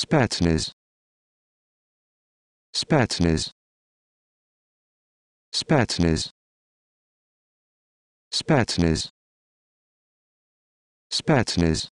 Spetsnaz. Spetsnaz. Spetsnaz. Spetsnaz. Spetsnaz.